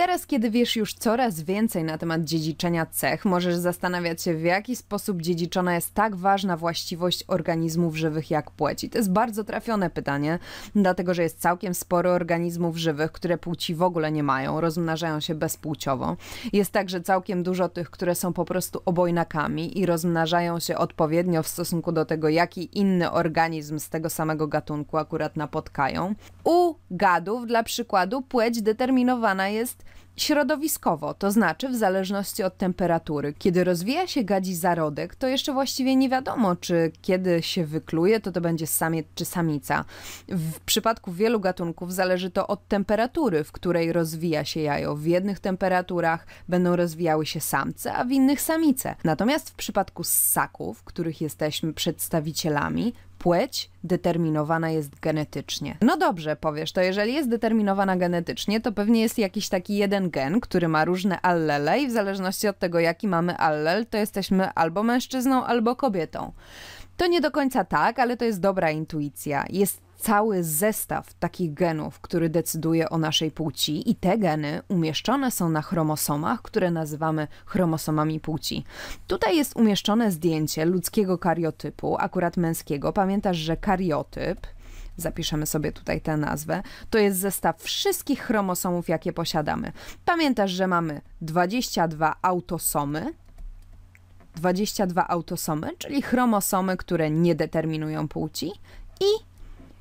Teraz, kiedy wiesz już coraz więcej na temat dziedziczenia cech, możesz zastanawiać się, w jaki sposób dziedziczona jest tak ważna właściwość organizmów żywych jak płeć. I to jest bardzo trafione pytanie, dlatego że jest całkiem sporo organizmów żywych, które płci w ogóle nie mają, rozmnażają się bezpłciowo. Jest także całkiem dużo tych, które są po prostu obojnakami i rozmnażają się odpowiednio w stosunku do tego, jaki inny organizm z tego samego gatunku akurat napotkają. U gadów, dla przykładu, płeć determinowana jest Środowiskowo, to znaczy w zależności od temperatury. Kiedy rozwija się gadzi zarodek, to jeszcze właściwie nie wiadomo, czy kiedy się wykluje, to to będzie samiec czy samica. W przypadku wielu gatunków zależy to od temperatury, w której rozwija się jajo. W jednych temperaturach będą rozwijały się samce, a w innych samice. Natomiast w przypadku ssaków, których jesteśmy przedstawicielami, płeć determinowana jest genetycznie. No dobrze, powiesz, to jeżeli jest determinowana genetycznie, to pewnie jest jakiś taki jeden gen, który ma różne allele i w zależności od tego, jaki mamy allel, to jesteśmy albo mężczyzną, albo kobietą. To nie do końca tak, ale to jest dobra intuicja. Jest cały zestaw takich genów, który decyduje o naszej płci, i te geny umieszczone są na chromosomach, które nazywamy chromosomami płci. Tutaj jest umieszczone zdjęcie ludzkiego kariotypu, akurat męskiego. Pamiętasz, że kariotyp zapiszemy sobie tutaj tę nazwę, to jest zestaw wszystkich chromosomów, jakie posiadamy. Pamiętasz, że mamy 22 autosomy, 22 autosomy, czyli chromosomy, które nie determinują płci i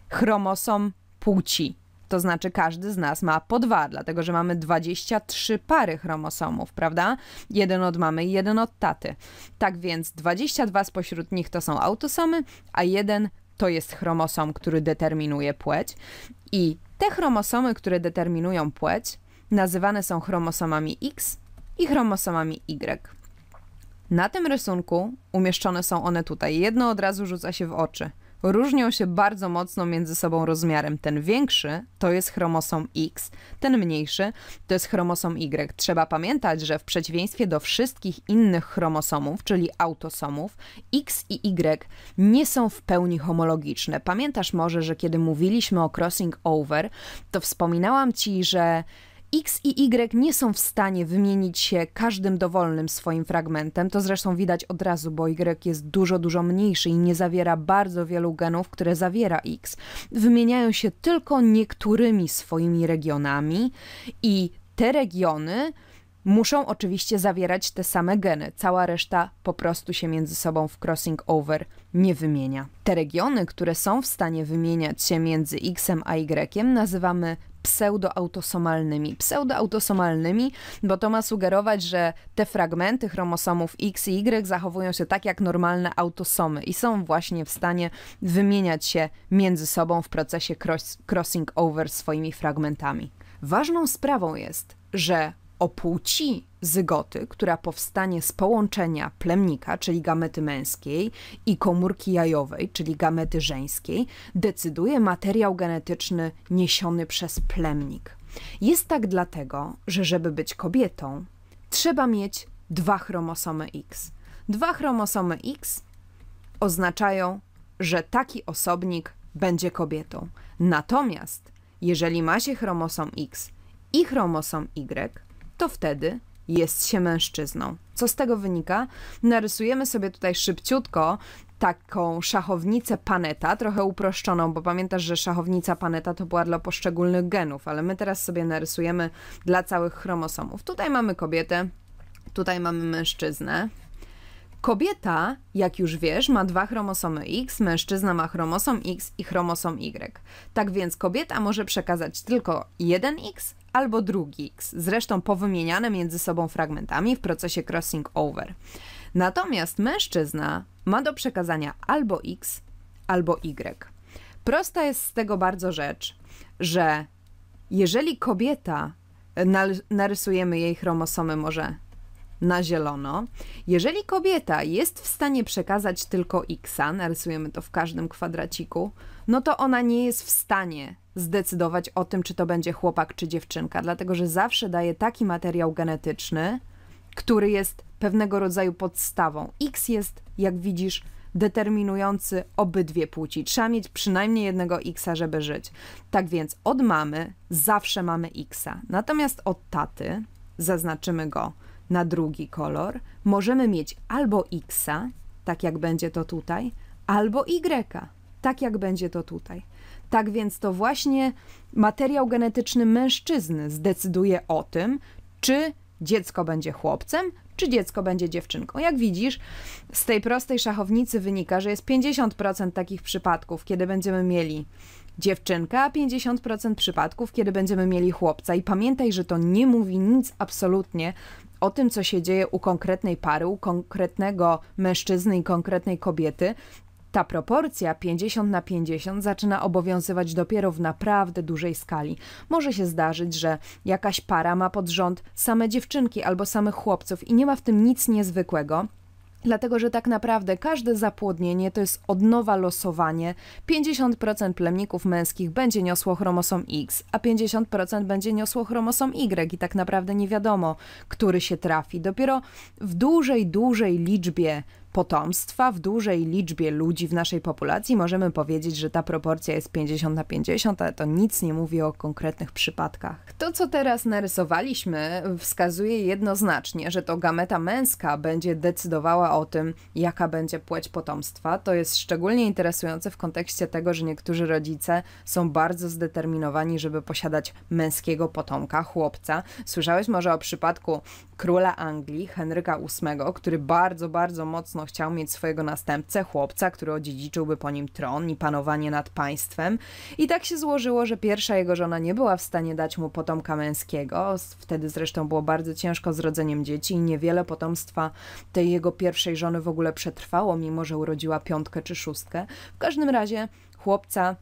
chromosom płci. To znaczy każdy z nas ma po dwa, dlatego że mamy 23 pary chromosomów, prawda? Jeden od mamy i jeden od taty. Tak więc 22 spośród nich to są autosomy, a jeden to jest chromosom, który determinuje płeć. I te chromosomy, które determinują płeć, nazywane są chromosomami X i chromosomami Y. Na tym rysunku umieszczone są one tutaj. Jedno od razu rzuca się w oczy różnią się bardzo mocno między sobą rozmiarem. Ten większy to jest chromosom X, ten mniejszy to jest chromosom Y. Trzeba pamiętać, że w przeciwieństwie do wszystkich innych chromosomów, czyli autosomów, X i Y nie są w pełni homologiczne. Pamiętasz może, że kiedy mówiliśmy o crossing over, to wspominałam ci, że X i Y nie są w stanie wymienić się każdym dowolnym swoim fragmentem. To zresztą widać od razu, bo Y jest dużo, dużo mniejszy i nie zawiera bardzo wielu genów, które zawiera X. Wymieniają się tylko niektórymi swoimi regionami i te regiony muszą oczywiście zawierać te same geny. Cała reszta po prostu się między sobą w crossing over nie wymienia. Te regiony, które są w stanie wymieniać się między X a Y, nazywamy pseudoautosomalnymi. Pseudoautosomalnymi, bo to ma sugerować, że te fragmenty chromosomów X i Y zachowują się tak jak normalne autosomy i są właśnie w stanie wymieniać się między sobą w procesie cross crossing over swoimi fragmentami. Ważną sprawą jest, że o płci zygoty, która powstanie z połączenia plemnika, czyli gamety męskiej, i komórki jajowej, czyli gamety żeńskiej, decyduje materiał genetyczny niesiony przez plemnik. Jest tak dlatego, że żeby być kobietą, trzeba mieć dwa chromosomy X. Dwa chromosomy X oznaczają, że taki osobnik będzie kobietą. Natomiast jeżeli ma się chromosom X i chromosom Y, to wtedy jest się mężczyzną. Co z tego wynika? Narysujemy sobie tutaj szybciutko taką szachownicę paneta, trochę uproszczoną, bo pamiętasz, że szachownica paneta to była dla poszczególnych genów, ale my teraz sobie narysujemy dla całych chromosomów. Tutaj mamy kobietę, tutaj mamy mężczyznę. Kobieta, jak już wiesz, ma dwa chromosomy X, mężczyzna ma chromosom X i chromosom Y. Tak więc kobieta może przekazać tylko jeden X, albo drugi X, zresztą powymieniane między sobą fragmentami w procesie crossing over. Natomiast mężczyzna ma do przekazania albo X, albo Y. Prosta jest z tego bardzo rzecz, że jeżeli kobieta, e, narysujemy jej chromosomy może na zielono, jeżeli kobieta jest w stanie przekazać tylko X, narysujemy to w każdym kwadraciku, no to ona nie jest w stanie zdecydować o tym, czy to będzie chłopak, czy dziewczynka, dlatego że zawsze daje taki materiał genetyczny, który jest pewnego rodzaju podstawą. X jest, jak widzisz, determinujący obydwie płci. Trzeba mieć przynajmniej jednego X, żeby żyć. Tak więc od mamy zawsze mamy X. Natomiast od taty, zaznaczymy go na drugi kolor, możemy mieć albo X, tak jak będzie to tutaj, albo Y, tak jak będzie to tutaj. Tak więc to właśnie materiał genetyczny mężczyzny zdecyduje o tym, czy dziecko będzie chłopcem, czy dziecko będzie dziewczynką. Jak widzisz, z tej prostej szachownicy wynika, że jest 50% takich przypadków, kiedy będziemy mieli dziewczynkę, a 50% przypadków, kiedy będziemy mieli chłopca. I pamiętaj, że to nie mówi nic absolutnie o tym, co się dzieje u konkretnej pary, u konkretnego mężczyzny i konkretnej kobiety, ta proporcja 50 na 50 zaczyna obowiązywać dopiero w naprawdę dużej skali. Może się zdarzyć, że jakaś para ma pod rząd same dziewczynki albo samych chłopców i nie ma w tym nic niezwykłego, Dlatego, że tak naprawdę każde zapłodnienie to jest od nowa losowanie. 50% plemników męskich będzie niosło chromosom X, a 50% będzie niosło chromosom Y i tak naprawdę nie wiadomo, który się trafi. Dopiero w dużej, dużej liczbie potomstwa w dużej liczbie ludzi w naszej populacji możemy powiedzieć, że ta proporcja jest 50 na 50, ale to nic nie mówi o konkretnych przypadkach. To, co teraz narysowaliśmy, wskazuje jednoznacznie, że to gameta męska będzie decydowała o tym, jaka będzie płeć potomstwa. To jest szczególnie interesujące w kontekście tego, że niektórzy rodzice są bardzo zdeterminowani, żeby posiadać męskiego potomka, chłopca. Słyszałeś może o przypadku króla Anglii, Henryka VIII, który bardzo, bardzo mocno chciał mieć swojego następcę, chłopca, który odziedziczyłby po nim tron i panowanie nad państwem. I tak się złożyło, że pierwsza jego żona nie była w stanie dać mu potomka męskiego. Wtedy zresztą było bardzo ciężko z rodzeniem dzieci i niewiele potomstwa tej jego pierwszej żony w ogóle przetrwało, mimo że urodziła piątkę czy szóstkę. W każdym razie chłopca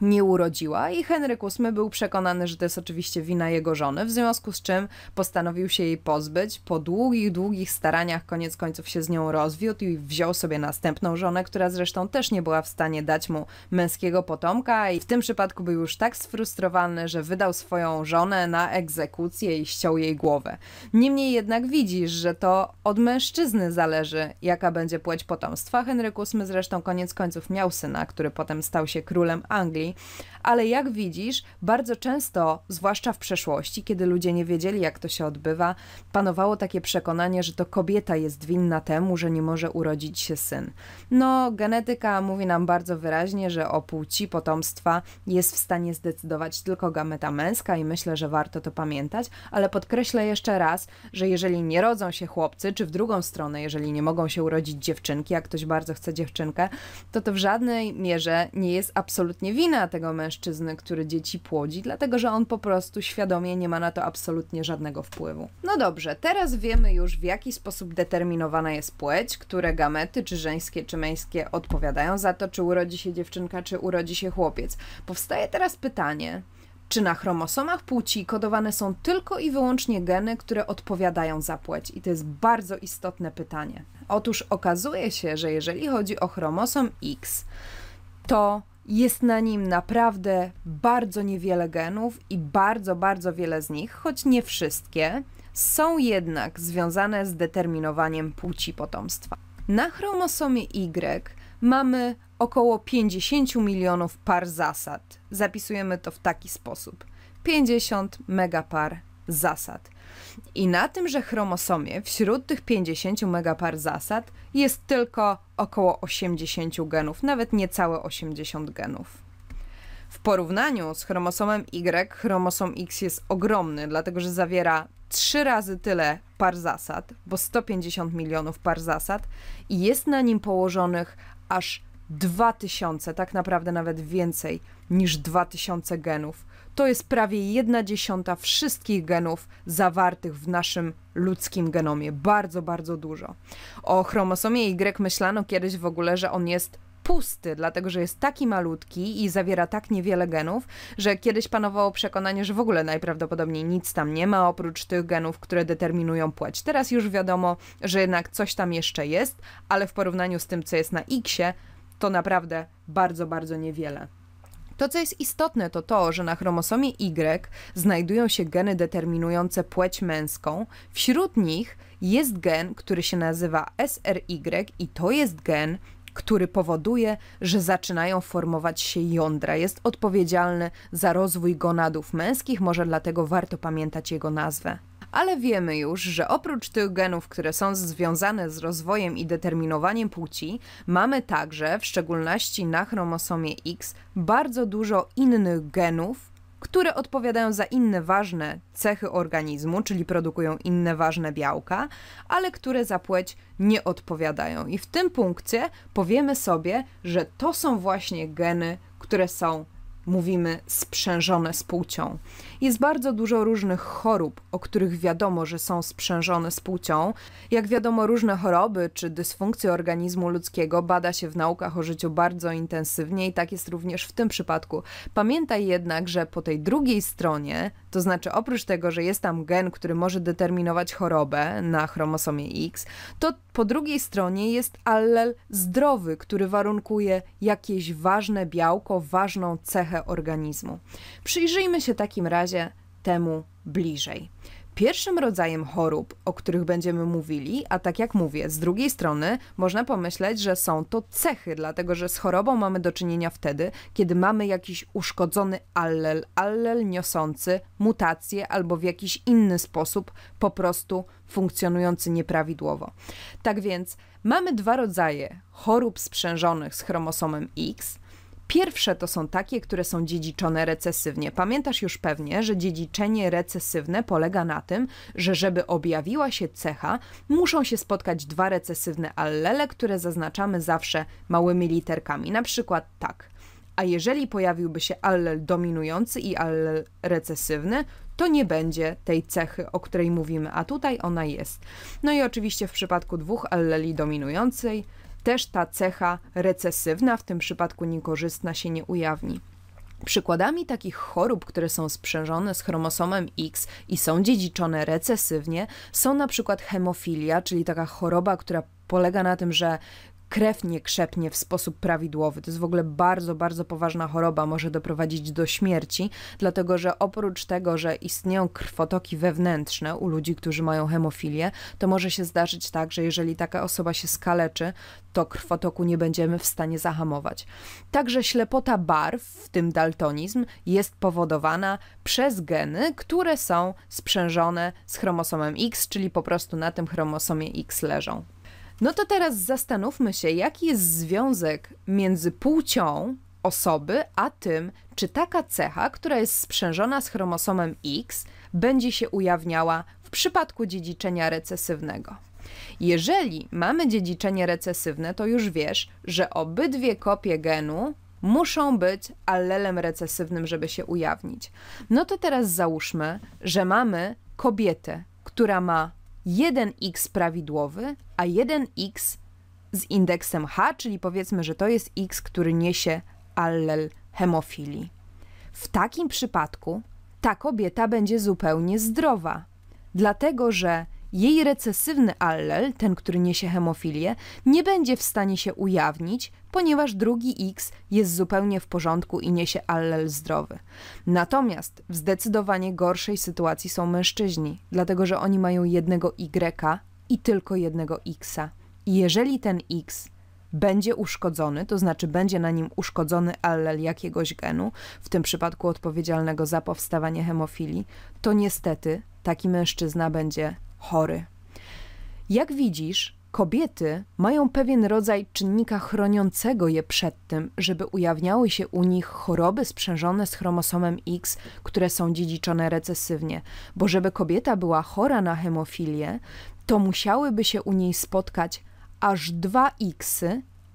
nie urodziła i Henryk VIII był przekonany, że to jest oczywiście wina jego żony, w związku z czym postanowił się jej pozbyć. Po długich, długich staraniach koniec końców się z nią rozwiódł i wziął sobie następną żonę, która zresztą też nie była w stanie dać mu męskiego potomka i w tym przypadku był już tak sfrustrowany, że wydał swoją żonę na egzekucję i ściął jej głowę. Niemniej jednak widzisz, że to od mężczyzny zależy, jaka będzie płeć potomstwa. Henryk VIII zresztą koniec końców miał syna, który potem stał się królem Anglii, ale jak widzisz, bardzo często, zwłaszcza w przeszłości, kiedy ludzie nie wiedzieli, jak to się odbywa, panowało takie przekonanie, że to kobieta jest winna temu, że nie może urodzić się syn. No, genetyka mówi nam bardzo wyraźnie, że o płci potomstwa jest w stanie zdecydować tylko gameta męska i myślę, że warto to pamiętać, ale podkreślę jeszcze raz, że jeżeli nie rodzą się chłopcy, czy w drugą stronę, jeżeli nie mogą się urodzić dziewczynki, jak ktoś bardzo chce dziewczynkę, to to w żadnej mierze nie jest absolutnie wina ocena tego mężczyzny, który dzieci płodzi, dlatego że on po prostu świadomie nie ma na to absolutnie żadnego wpływu. No dobrze, teraz wiemy już w jaki sposób determinowana jest płeć, które gamety, czy żeńskie, czy męskie, odpowiadają za to, czy urodzi się dziewczynka, czy urodzi się chłopiec. Powstaje teraz pytanie. Czy na chromosomach płci kodowane są tylko i wyłącznie geny, które odpowiadają za płeć? I to jest bardzo istotne pytanie. Otóż okazuje się, że jeżeli chodzi o chromosom X, to jest na nim naprawdę bardzo niewiele genów i bardzo, bardzo wiele z nich, choć nie wszystkie, są jednak związane z determinowaniem płci potomstwa. Na chromosomie Y mamy około 50 milionów par zasad. Zapisujemy to w taki sposób. 50 megapar zasad. I na tym, że chromosomie wśród tych 50 megapar zasad jest tylko około 80 genów, nawet niecałe 80 genów. W porównaniu z chromosomem Y, chromosom X jest ogromny, dlatego że zawiera trzy razy tyle par zasad, bo 150 milionów par zasad, i jest na nim położonych aż 2000, tak naprawdę nawet więcej niż 2000 genów. To jest prawie 1 dziesiąta wszystkich genów zawartych w naszym ludzkim genomie. Bardzo, bardzo dużo. O chromosomie Y myślano kiedyś w ogóle, że on jest pusty, dlatego że jest taki malutki i zawiera tak niewiele genów, że kiedyś panowało przekonanie, że w ogóle najprawdopodobniej nic tam nie ma oprócz tych genów, które determinują płeć. Teraz już wiadomo, że jednak coś tam jeszcze jest, ale w porównaniu z tym, co jest na X, to naprawdę bardzo, bardzo niewiele. To, co jest istotne, to to, że na chromosomie Y znajdują się geny determinujące płeć męską. Wśród nich jest gen, który się nazywa SRY, i to jest gen, który powoduje, że zaczynają formować się jądra. Jest odpowiedzialny za rozwój gonadów męskich, może dlatego warto pamiętać jego nazwę ale wiemy już, że oprócz tych genów, które są związane z rozwojem i determinowaniem płci, mamy także, w szczególności na chromosomie X, bardzo dużo innych genów, które odpowiadają za inne ważne cechy organizmu, czyli produkują inne ważne białka, ale które za płeć nie odpowiadają. I w tym punkcie powiemy sobie, że to są właśnie geny, które są mówimy sprzężone z płcią. Jest bardzo dużo różnych chorób, o których wiadomo, że są sprzężone z płcią. Jak wiadomo, różne choroby czy dysfunkcje organizmu ludzkiego bada się w naukach o życiu bardzo intensywnie i tak jest również w tym przypadku. Pamiętaj jednak, że po tej drugiej stronie, to znaczy oprócz tego, że jest tam gen, który może determinować chorobę na chromosomie X, to po drugiej stronie jest allel zdrowy, który warunkuje jakieś ważne białko, ważną cechę organizmu. Przyjrzyjmy się takim razie temu bliżej. Pierwszym rodzajem chorób, o których będziemy mówili, a tak jak mówię, z drugiej strony można pomyśleć, że są to cechy, dlatego że z chorobą mamy do czynienia wtedy, kiedy mamy jakiś uszkodzony allel, allel niosący mutację albo w jakiś inny sposób po prostu funkcjonujący nieprawidłowo. Tak więc mamy dwa rodzaje chorób sprzężonych z chromosomem X – Pierwsze to są takie, które są dziedziczone recesywnie. Pamiętasz już pewnie, że dziedziczenie recesywne polega na tym, że żeby objawiła się cecha, muszą się spotkać dwa recesywne allele, które zaznaczamy zawsze małymi literkami. Na przykład tak. A jeżeli pojawiłby się allel dominujący i allel recesywny, to nie będzie tej cechy, o której mówimy, a tutaj ona jest. No i oczywiście w przypadku dwóch alleli dominującej też ta cecha recesywna, w tym przypadku niekorzystna, się nie ujawni. Przykładami takich chorób, które są sprzężone z chromosomem X i są dziedziczone recesywnie, są na przykład hemofilia, czyli taka choroba, która polega na tym, że krew nie krzepnie w sposób prawidłowy. To jest w ogóle bardzo, bardzo poważna choroba, może doprowadzić do śmierci, dlatego że oprócz tego, że istnieją krwotoki wewnętrzne u ludzi, którzy mają hemofilię, to może się zdarzyć tak, że jeżeli taka osoba się skaleczy, to krwotoku nie będziemy w stanie zahamować. Także ślepota barw, w tym daltonizm, jest powodowana przez geny, które są sprzężone z chromosomem X, czyli po prostu na tym chromosomie X leżą. No to teraz zastanówmy się, jaki jest związek między płcią osoby, a tym, czy taka cecha, która jest sprzężona z chromosomem X, będzie się ujawniała w przypadku dziedziczenia recesywnego. Jeżeli mamy dziedziczenie recesywne, to już wiesz, że obydwie kopie genu muszą być allelem recesywnym, żeby się ujawnić. No to teraz załóżmy, że mamy kobietę, która ma 1x prawidłowy, a 1x z indeksem H, czyli powiedzmy, że to jest x, który niesie allel hemofilii. W takim przypadku ta kobieta będzie zupełnie zdrowa, dlatego że jej recesywny allel, ten, który niesie hemofilię, nie będzie w stanie się ujawnić, ponieważ drugi X jest zupełnie w porządku i niesie allel zdrowy. Natomiast w zdecydowanie gorszej sytuacji są mężczyźni, dlatego że oni mają jednego Y i tylko jednego X. I jeżeli ten X będzie uszkodzony, to znaczy będzie na nim uszkodzony allel jakiegoś genu, w tym przypadku odpowiedzialnego za powstawanie hemofilii, to niestety taki mężczyzna będzie chory. Jak widzisz, kobiety mają pewien rodzaj czynnika chroniącego je przed tym, żeby ujawniały się u nich choroby sprzężone z chromosomem X, które są dziedziczone recesywnie, bo żeby kobieta była chora na hemofilię, to musiałyby się u niej spotkać aż dwa X,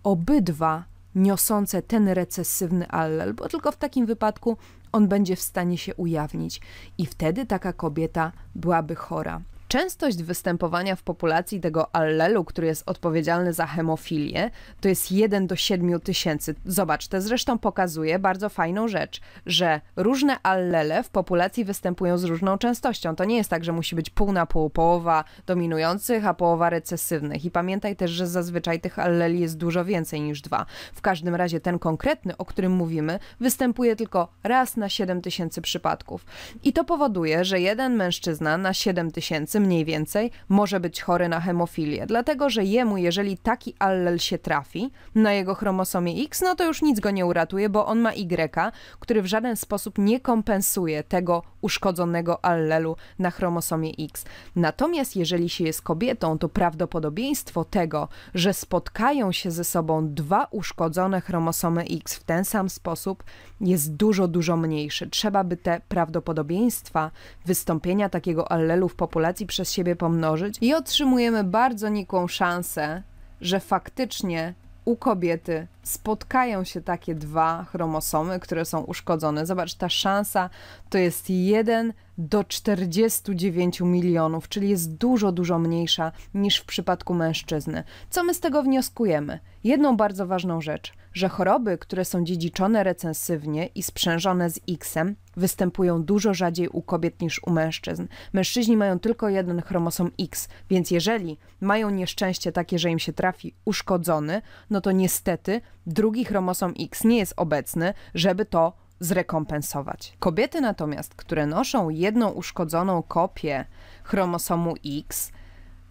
obydwa niosące ten recesywny allel, bo tylko w takim wypadku on będzie w stanie się ujawnić i wtedy taka kobieta byłaby chora. Częstość występowania w populacji tego allelu, który jest odpowiedzialny za hemofilię, to jest 1 do 7 tysięcy. Zobacz, to zresztą pokazuje bardzo fajną rzecz, że różne allele w populacji występują z różną częstością. To nie jest tak, że musi być pół na pół, połowa dominujących, a połowa recesywnych. I pamiętaj też, że zazwyczaj tych alleli jest dużo więcej niż dwa. W każdym razie ten konkretny, o którym mówimy, występuje tylko raz na 7 tysięcy przypadków. I to powoduje, że jeden mężczyzna na 7 tysięcy mniej więcej może być chory na hemofilię, dlatego że jemu, jeżeli taki allel się trafi na jego chromosomie X, no to już nic go nie uratuje, bo on ma Y, który w żaden sposób nie kompensuje tego uszkodzonego allelu na chromosomie X. Natomiast jeżeli się jest kobietą, to prawdopodobieństwo tego, że spotkają się ze sobą dwa uszkodzone chromosomy X w ten sam sposób jest dużo, dużo mniejsze. Trzeba by te prawdopodobieństwa wystąpienia takiego allelu w populacji przez siebie pomnożyć i otrzymujemy bardzo nikłą szansę, że faktycznie u kobiety spotkają się takie dwa chromosomy, które są uszkodzone. Zobacz, ta szansa to jest 1 do 49 milionów, czyli jest dużo, dużo mniejsza niż w przypadku mężczyzny. Co my z tego wnioskujemy? Jedną bardzo ważną rzecz, że choroby, które są dziedziczone recensywnie i sprzężone z X-em, występują dużo rzadziej u kobiet niż u mężczyzn. Mężczyźni mają tylko jeden chromosom X, więc jeżeli mają nieszczęście takie, że im się trafi uszkodzony, no to niestety drugi chromosom X nie jest obecny, żeby to zrekompensować. Kobiety natomiast, które noszą jedną uszkodzoną kopię chromosomu X,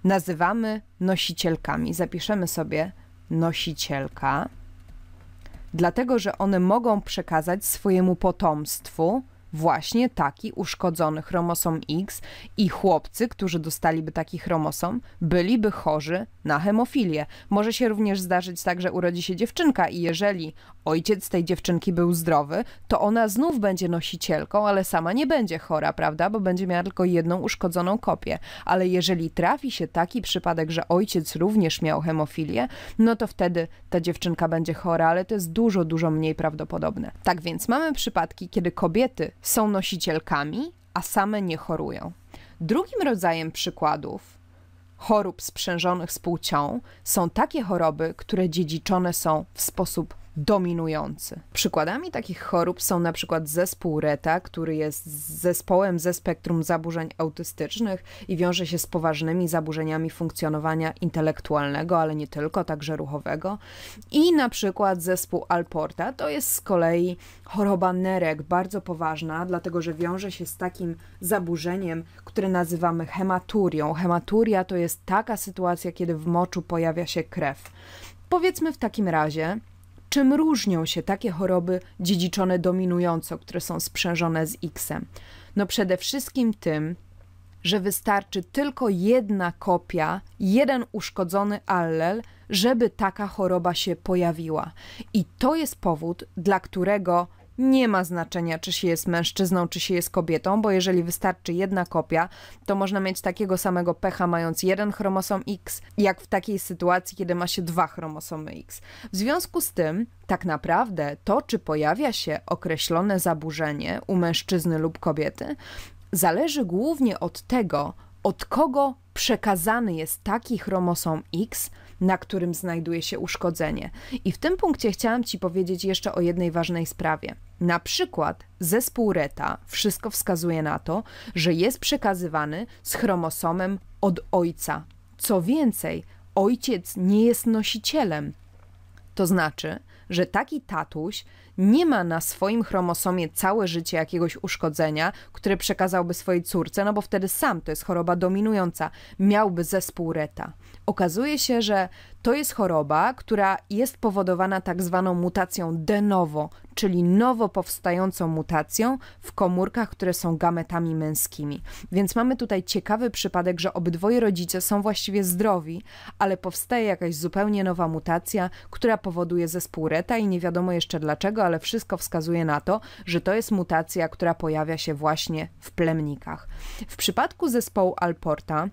nazywamy nosicielkami. Zapiszemy sobie nosicielka, dlatego że one mogą przekazać swojemu potomstwu właśnie taki uszkodzony chromosom X i chłopcy, którzy dostaliby taki chromosom, byliby chorzy na hemofilię. Może się również zdarzyć tak, że urodzi się dziewczynka i jeżeli ojciec tej dziewczynki był zdrowy, to ona znów będzie nosicielką, ale sama nie będzie chora, prawda? Bo będzie miała tylko jedną uszkodzoną kopię. Ale jeżeli trafi się taki przypadek, że ojciec również miał hemofilię, no to wtedy ta dziewczynka będzie chora, ale to jest dużo, dużo mniej prawdopodobne. Tak więc mamy przypadki, kiedy kobiety są nosicielkami, a same nie chorują. Drugim rodzajem przykładów chorób sprzężonych z płcią są takie choroby, które dziedziczone są w sposób dominujący. Przykładami takich chorób są na przykład zespół RETA, który jest zespołem ze spektrum zaburzeń autystycznych i wiąże się z poważnymi zaburzeniami funkcjonowania intelektualnego, ale nie tylko, także ruchowego. I na przykład zespół Alporta to jest z kolei choroba nerek, bardzo poważna, dlatego że wiąże się z takim zaburzeniem, które nazywamy hematurią. Hematuria to jest taka sytuacja, kiedy w moczu pojawia się krew. Powiedzmy w takim razie, Czym różnią się takie choroby dziedziczone dominująco, które są sprzężone z X-em? No przede wszystkim tym, że wystarczy tylko jedna kopia, jeden uszkodzony allel, żeby taka choroba się pojawiła. I to jest powód, dla którego nie ma znaczenia, czy się jest mężczyzną, czy się jest kobietą, bo jeżeli wystarczy jedna kopia, to można mieć takiego samego pecha, mając jeden chromosom X, jak w takiej sytuacji, kiedy ma się dwa chromosomy X. W związku z tym, tak naprawdę, to czy pojawia się określone zaburzenie u mężczyzny lub kobiety, zależy głównie od tego, od kogo przekazany jest taki chromosom X, na którym znajduje się uszkodzenie. I w tym punkcie chciałam Ci powiedzieć jeszcze o jednej ważnej sprawie. Na przykład zespół Reta wszystko wskazuje na to, że jest przekazywany z chromosomem od ojca. Co więcej, ojciec nie jest nosicielem. To znaczy, że taki tatuś nie ma na swoim chromosomie całe życie jakiegoś uszkodzenia, które przekazałby swojej córce, no bo wtedy sam to jest choroba dominująca, miałby zespół Reta. Okazuje się, że to jest choroba, która jest powodowana tak zwaną mutacją de novo, czyli nowo powstającą mutacją w komórkach, które są gametami męskimi. Więc mamy tutaj ciekawy przypadek, że obydwoje rodzice są właściwie zdrowi, ale powstaje jakaś zupełnie nowa mutacja, która powoduje zespół reta i nie wiadomo jeszcze dlaczego, ale wszystko wskazuje na to, że to jest mutacja, która pojawia się właśnie w plemnikach. W przypadku zespołu Alporta,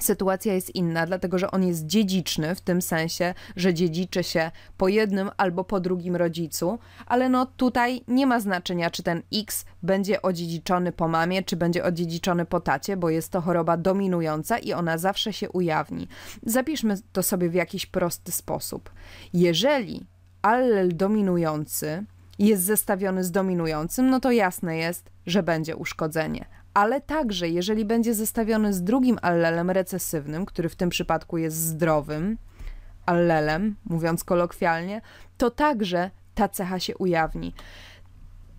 sytuacja jest inna, dlatego że on jest dziedziczny w tym sensie, że dziedziczy się po jednym albo po drugim rodzicu, ale no tutaj nie ma znaczenia, czy ten X będzie odziedziczony po mamie, czy będzie odziedziczony po tacie, bo jest to choroba dominująca i ona zawsze się ujawni. Zapiszmy to sobie w jakiś prosty sposób. Jeżeli allel dominujący jest zestawiony z dominującym, no to jasne jest, że będzie uszkodzenie ale także jeżeli będzie zestawiony z drugim allelem recesywnym, który w tym przypadku jest zdrowym allelem, mówiąc kolokwialnie, to także ta cecha się ujawni.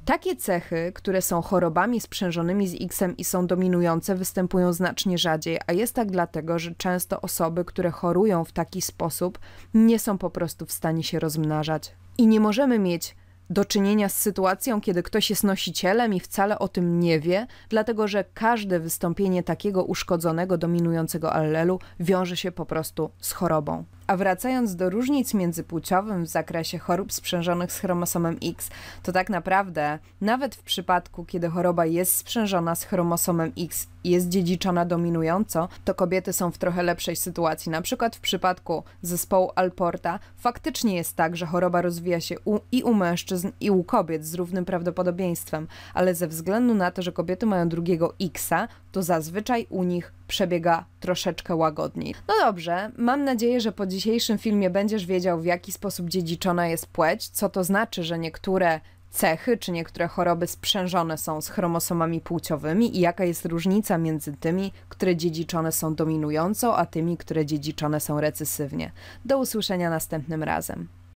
Takie cechy, które są chorobami sprzężonymi z X-em i są dominujące, występują znacznie rzadziej, a jest tak dlatego, że często osoby, które chorują w taki sposób, nie są po prostu w stanie się rozmnażać. I nie możemy mieć do czynienia z sytuacją, kiedy ktoś jest nosicielem i wcale o tym nie wie, dlatego że każde wystąpienie takiego uszkodzonego, dominującego allelu wiąże się po prostu z chorobą. A wracając do różnic międzypłciowych w zakresie chorób sprzężonych z chromosomem X, to tak naprawdę, nawet w przypadku, kiedy choroba jest sprzężona z chromosomem X i jest dziedziczona dominująco, to kobiety są w trochę lepszej sytuacji. Na przykład w przypadku zespołu Alporta faktycznie jest tak, że choroba rozwija się u, i u mężczyzn, i u kobiet z równym prawdopodobieństwem, ale ze względu na to, że kobiety mają drugiego Xa, to zazwyczaj u nich przebiega troszeczkę łagodniej. No dobrze, mam nadzieję, że po dzisiejszym filmie będziesz wiedział, w jaki sposób dziedziczona jest płeć, co to znaczy, że niektóre cechy czy niektóre choroby sprzężone są z chromosomami płciowymi i jaka jest różnica między tymi, które dziedziczone są dominująco, a tymi, które dziedziczone są recesywnie. Do usłyszenia następnym razem.